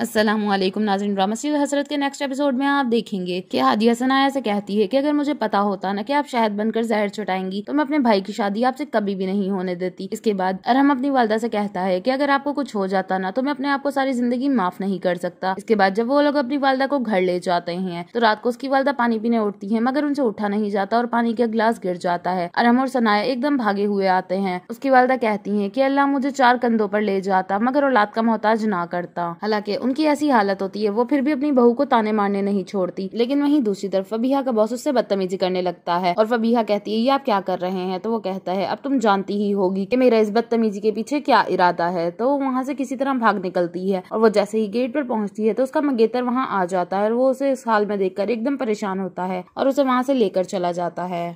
Aslam नाजरन drama serial हसरत के next episode में आप देखेंगे कि हादी हसनाया से कहती है कि अगर मुझे पता होता ना कि आप शहद बनकर जहर छुटाएंगी तो मैं अपने भाई की शादी आपसे कभी भी नहीं होने देती इसके बाद अरहम अपनी वालदा से कहता है कि अगर आपको कुछ हो जाता ना तो मैं अपने आप को सारी जिंदगी माफ नहीं कर सकता इसके बाद जब वो लोग अपनी वालदा को घर ले जाते हैं तो रात को उसकी वालदा पानी पीने उठती है मगर उनसे उठा नहीं जाता और पानी का गिलास गिर जाता है अरहम और सनाया एकदम भागे हुए आते हैं उसकी वालदा कहती है की अल्लाह मुझे चार कंधों पर ले जाता मगर औलाद का मोहताज ना करता हालांकि उनकी ऐसी हालत होती है वो फिर भी अपनी बहू को ताने मारने नहीं छोड़ती लेकिन वहीं दूसरी तरफ फबीहा का बॉस उससे बदतमीजी करने लगता है और फबीहा कहती है ये आप क्या कर रहे हैं तो वो कहता है अब तुम जानती ही होगी कि मेरा इस बदतमीजी के पीछे क्या इरादा है तो वहां से किसी तरह भाग निकलती है और वो जैसे ही गेट पर पहुंचती है तो उसका मंगेतर वहां आ जाता है और वो उसे इस हाल में देखकर एकदम परेशान होता है और उसे वहां से लेकर चला जाता है